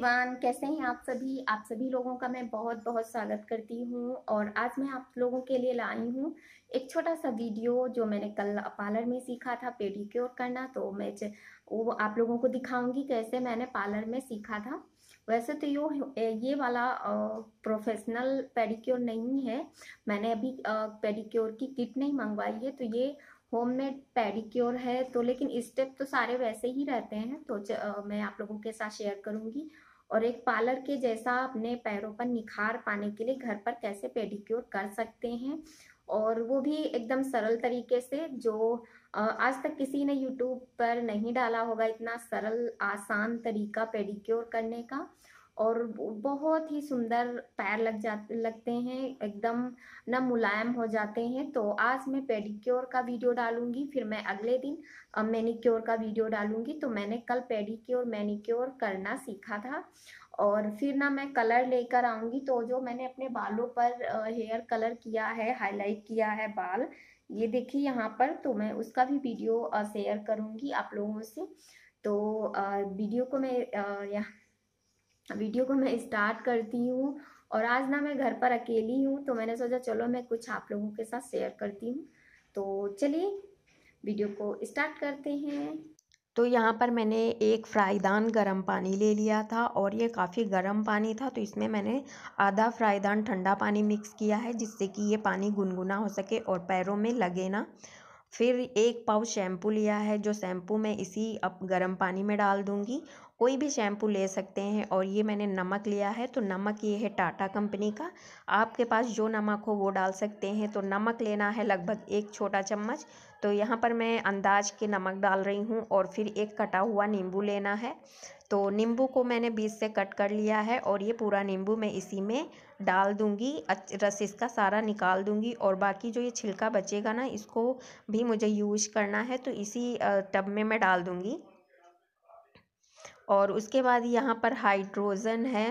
everyone कैसे हैं आप सभी आप सभी लोगों का मैं बहुत बहुत स्वागत करती हूं और आज मैं आप लोगों के लिए लाई हूं एक छोटा सा वीडियो जो मैंने कल पार्लर में सीखा था पेडिक्योर करना तो मैं वो आप लोगों को दिखाऊंगी कैसे मैंने पार्लर में सीखा था वैसे तो यो ये वाला प्रोफेशनल पेडिक्योर नहीं है मैंने अभी पेडिक्योर की किट नहीं मंगवाई है तो ये होममेड पेडिक्योर है तो लेकिन स्टेप तो सारे वैसे ही रहते हैं तो मैं आप लोगों के साथ शेयर करूंगी और एक पार्लर के जैसा अपने पैरों पर निखार पाने के लिए घर पर कैसे पेडिक्योर कर सकते हैं और वो भी एकदम सरल तरीके से जो आज तक किसी ने यूट्यूब पर नहीं डाला होगा इतना सरल आसान तरीका पेडिक्योर करने का और बहुत ही सुंदर पैर लग जाते लगते हैं एकदम न मुलायम हो जाते हैं तो आज मैं पेडिक्योर का वीडियो डालूंगी फिर मैं अगले दिन मैनिक्योर का वीडियो डालूंगी तो मैंने कल पेडिक्योर मैनिक्योर करना सीखा था और फिर ना मैं कलर लेकर आऊँगी तो जो मैंने अपने बालों पर हेयर कलर किया है हाईलाइट किया है बाल ये देखिए यहाँ पर तो मैं उसका भी वीडियो शेयर करूँगी आप लोगों से तो वीडियो को मैं यहाँ वीडियो को मैं स्टार्ट करती हूँ और आज ना मैं घर पर अकेली हूँ तो मैंने सोचा चलो मैं कुछ आप लोगों के साथ शेयर करती हूँ तो चलिए वीडियो को स्टार्ट करते हैं तो यहाँ पर मैंने एक फ्राईदान गरम पानी ले लिया था और ये काफ़ी गरम पानी था तो इसमें मैंने आधा फ्राईदान ठंडा पानी मिक्स किया है जिससे कि ये पानी गुनगुना हो सके और पैरों में लगे ना फिर एक पाव शैम्पू लिया है जो शैम्पू मैं इसी अब गर्म पानी में डाल दूँगी कोई भी शैम्पू ले सकते हैं और ये मैंने नमक लिया है तो नमक ये है टाटा कंपनी का आपके पास जो नमक हो वो डाल सकते हैं तो नमक लेना है लगभग एक छोटा चम्मच तो यहाँ पर मैं अंदाज के नमक डाल रही हूँ और फिर एक कटा हुआ नींबू लेना है तो नींबू को मैंने बीज से कट कर लिया है और ये पूरा नींबू मैं इसी में डाल दूँगी रस इसका सारा निकाल दूंगी और बाकी जो ये छिलका बचेगा ना इसको भी मुझे यूज करना है तो इसी टब में मैं डाल दूंगी और उसके बाद यहाँ पर हाइड्रोजन है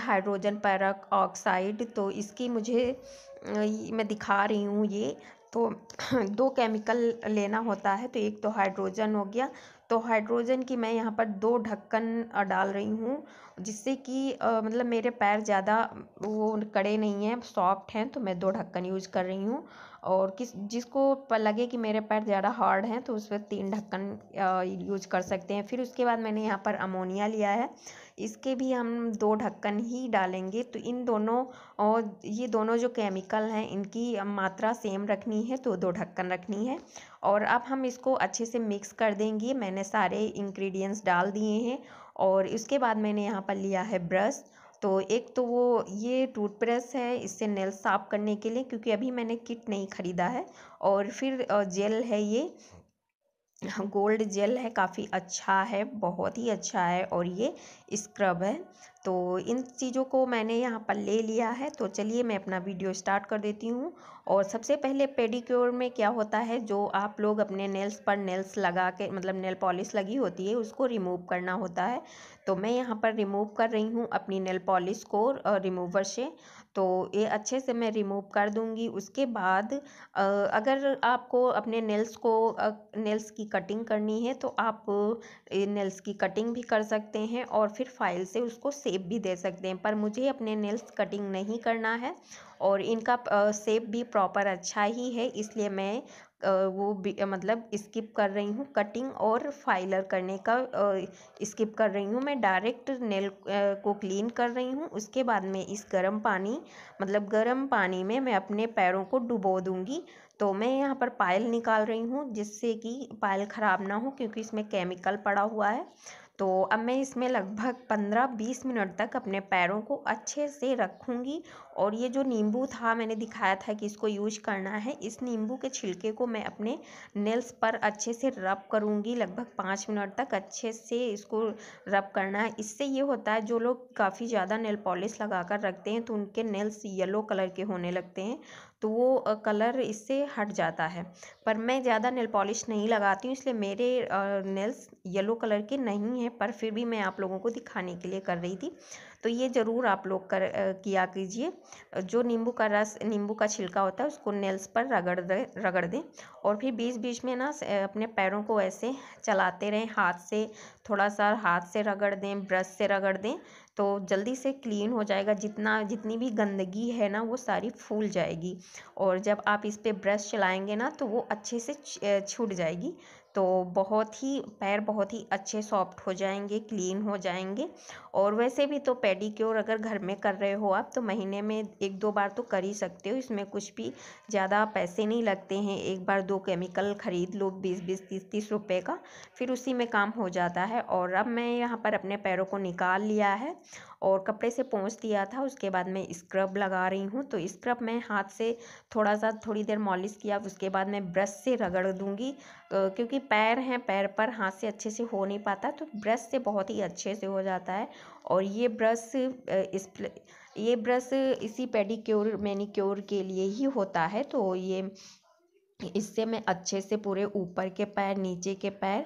हाइड्रोजन पैरक ऑक्साइड तो इसकी मुझे मैं दिखा रही हूँ ये तो दो केमिकल लेना होता है तो एक तो हाइड्रोजन हो गया तो हाइड्रोजन की मैं यहाँ पर दो ढक्कन डाल रही हूँ जिससे कि मतलब मेरे पैर ज़्यादा वो कड़े नहीं हैं सॉफ्ट हैं तो मैं दो ढक्कन यूज़ कर रही हूँ और किस जिसको लगे कि मेरे पैर ज़्यादा हार्ड हैं तो उस पर तीन ढक्कन यूज कर सकते हैं फिर उसके बाद मैंने यहाँ पर अमोनिया लिया है इसके भी हम दो ढक्कन ही डालेंगे तो इन दोनों और ये दोनों जो केमिकल हैं इनकी मात्रा सेम रखनी है तो दो ढक्कन रखनी है और अब हम इसको अच्छे से मिक्स कर देंगे मैंने सारे इंग्रेडिएंट्स डाल दिए हैं और इसके बाद मैंने यहाँ पर लिया है ब्रश तो एक तो वो ये टूथब्रश है इससे नेल साफ़ करने के लिए क्योंकि अभी मैंने किट नहीं ख़रीदा है और फिर जेल है ये गोल्ड जेल है काफ़ी अच्छा है बहुत ही अच्छा है और ये स्क्रब है तो इन चीज़ों को मैंने यहाँ पर ले लिया है तो चलिए मैं अपना वीडियो स्टार्ट कर देती हूँ और सबसे पहले पेडिक्योर में क्या होता है जो आप लोग अपने नेल्स पर नेल्स लगा के मतलब नेल पॉलिश लगी होती है उसको रिमूव करना होता है तो मैं यहाँ पर रिमूव कर रही हूँ अपनी नेल पॉलिश को रिमूवर से तो ये अच्छे से मैं रिमूव कर दूँगी उसके बाद अगर आपको अपने नेल्स को नेल्स की कटिंग करनी है तो आप नेल्स की कटिंग भी कर सकते हैं और फिर फाइल से उसको सेव सेप भी दे सकते हैं पर मुझे अपने नेल्स कटिंग नहीं करना है और इनका सेप भी प्रॉपर अच्छा ही है इसलिए मैं वो मतलब स्किप कर रही हूँ कटिंग और फाइलर करने का स्किप कर रही हूँ मैं डायरेक्ट नेल को क्लीन कर रही हूँ उसके बाद में इस गर्म पानी मतलब गर्म पानी में मैं अपने पैरों को डुबो दूँगी तो मैं यहाँ पर पायल निकाल रही हूँ जिससे कि पायल ख़राब ना हो क्योंकि इसमें केमिकल पड़ा हुआ है तो अब मैं इसमें लगभग पंद्रह बीस मिनट तक अपने पैरों को अच्छे से रखूँगी और ये जो नींबू था मैंने दिखाया था कि इसको यूज करना है इस नींबू के छिलके को मैं अपने नेल्स पर अच्छे से रब करूँगी लगभग पाँच मिनट तक अच्छे से इसको रब करना है इससे ये होता है जो लोग काफ़ी ज़्यादा नेल पॉलिश लगा कर रखते हैं तो उनके नेल्स येलो कलर के होने लगते हैं तो वो कलर इससे हट जाता है पर मैं ज़्यादा नेल पॉलिश नहीं लगाती हूँ इसलिए मेरे नेल्स येलो कलर के नहीं हैं पर फिर भी मैं आप लोगों को दिखाने के लिए कर रही थी तो ये ज़रूर आप लोग कर किया कीजिए जो नींबू का रस नींबू का छिलका होता है उसको नेल्स पर रगड़ दे रगड़ दें और फिर बीच बीच में ना अपने पैरों को ऐसे चलाते रहें हाथ से थोड़ा सा हाथ से रगड़ दें ब्रश से रगड़ दें तो जल्दी से क्लीन हो जाएगा जितना जितनी भी गंदगी है ना वो सारी फूल जाएगी और जब आप इस पर ब्रश चलाएँगे ना तो वो अच्छे से छूट जाएगी तो बहुत ही पैर बहुत ही अच्छे सॉफ्ट हो जाएंगे क्लीन हो जाएंगे और वैसे भी तो पेडिक्योर अगर घर में कर रहे हो आप तो महीने में एक दो बार तो कर ही सकते हो इसमें कुछ भी ज़्यादा पैसे नहीं लगते हैं एक बार दो केमिकल ख़रीद लो बीस बीस तीस तीस रुपये का फिर उसी में काम हो जाता है और अब मैं यहाँ पर अपने पैरों को निकाल लिया है और कपड़े से पहुँच दिया था उसके बाद मैं स्क्रब लगा रही हूँ तो स्क्रब मैं हाथ से थोड़ा सा थोड़ी देर मॉलिश किया उसके बाद मैं ब्रश से रगड़ दूँगी क्योंकि पैर हैं पैर पर हाथ से अच्छे से हो नहीं पाता तो ब्रश से बहुत ही अच्छे से हो जाता है और ये ब्रश इस ये ब्रश इसी पेडिक्योर मैनीक्योर के लिए ही होता है तो ये इससे मैं अच्छे से पूरे ऊपर के पैर नीचे के पैर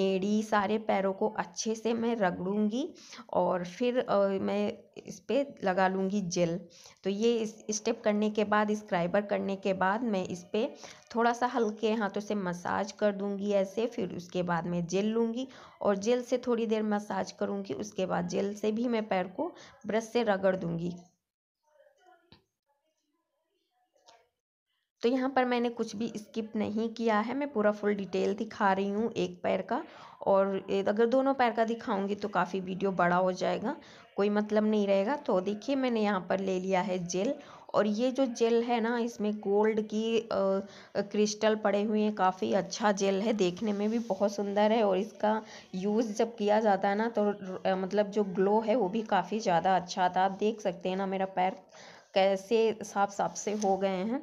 एड़ी सारे पैरों को अच्छे से मैं रगड़ूँगी और फिर मैं इस पर लगा लूँगी जेल तो ये इस स्टेप करने के बाद स्क्राइबर करने के बाद मैं इस पर थोड़ा सा हल्के हाथों से मसाज कर दूँगी ऐसे फिर उसके बाद मैं जेल लूँगी और जेल से थोड़ी देर मसाज करूँगी उसके बाद जेल से भी मैं पैर को ब्रश से रगड़ दूँगी तो यहाँ पर मैंने कुछ भी स्किप नहीं किया है मैं पूरा फुल डिटेल दिखा रही हूँ एक पैर का और अगर दोनों पैर का दिखाऊंगी तो काफ़ी वीडियो बड़ा हो जाएगा कोई मतलब नहीं रहेगा तो देखिए मैंने यहाँ पर ले लिया है जेल और ये जो जेल है ना इसमें गोल्ड की आ, क्रिस्टल पड़े हुए हैं काफ़ी अच्छा जेल है देखने में भी बहुत सुंदर है और इसका यूज़ जब किया जाता है ना तो आ, मतलब जो ग्लो है वो भी काफ़ी ज़्यादा अच्छा था आप देख सकते हैं ना मेरा पैर कैसे साफ साफ से हो गए हैं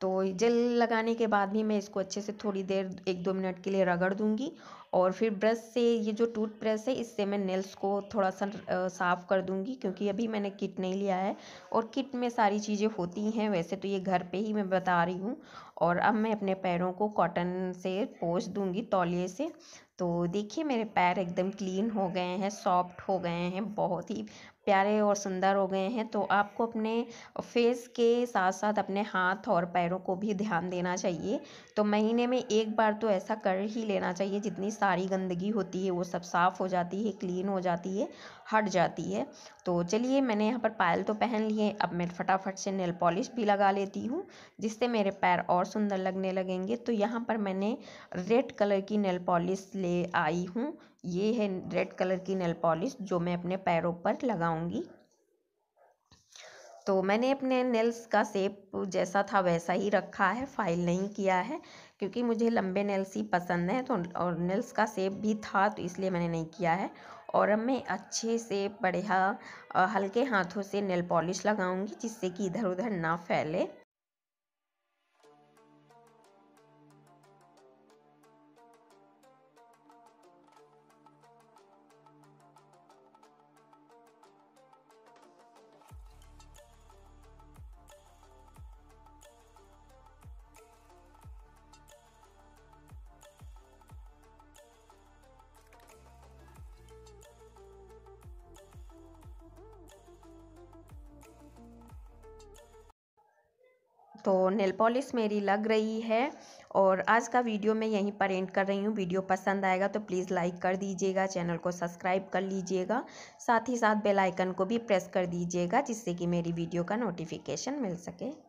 तो जेल लगाने के बाद भी मैं इसको अच्छे से थोड़ी देर एक दो मिनट के लिए रगड़ दूँगी और फिर ब्रश से ये जो टूथ ब्रश है इससे मैं नेल्स को थोड़ा सा साफ़ कर दूँगी क्योंकि अभी मैंने किट नहीं लिया है और किट में सारी चीज़ें होती हैं वैसे तो ये घर पे ही मैं बता रही हूँ और अब मैं अपने पैरों को कॉटन से पोछ दूँगी तौलिए से तो देखिए मेरे पैर एकदम क्लीन हो गए हैं सॉफ्ट हो गए हैं बहुत ही प्यारे और सुंदर हो गए हैं तो आपको अपने फेस के साथ साथ अपने हाथ और पैरों को भी ध्यान देना चाहिए तो महीने में एक बार तो ऐसा कर ही लेना चाहिए जितनी सारी गंदगी होती है वो सब साफ़ हो जाती है क्लीन हो जाती है हट जाती है तो चलिए मैंने यहाँ पर पायल तो पहन लिए अब मैं फटाफट से नेल पॉलिश भी लगा लेती हूँ जिससे मेरे पैर और सुंदर लगने लगेंगे तो यहाँ पर मैंने रेड कलर की नेल पॉलिश ले आई हूँ ये है रेड कलर की नेल पॉलिश जो मैं अपने पैरों पर लगाऊंगी तो मैंने अपने नेल्स का सेप जैसा था वैसा ही रखा है फाइल नहीं किया है क्योंकि मुझे लंबे नेल्स ही पसंद हैं तो और नेल्स का सेप भी था तो इसलिए मैंने नहीं किया है और अब मैं अच्छे से बढ़िया हल्के हाथों से नेल पॉलिश लगाऊंगी जिससे कि इधर उधर ना फैले तो नेल पॉलिश मेरी लग रही है और आज का वीडियो मैं यहीं पर एंड कर रही हूँ वीडियो पसंद आएगा तो प्लीज़ लाइक कर दीजिएगा चैनल को सब्सक्राइब कर लीजिएगा साथ ही साथ बेल आइकन को भी प्रेस कर दीजिएगा जिससे कि मेरी वीडियो का नोटिफिकेशन मिल सके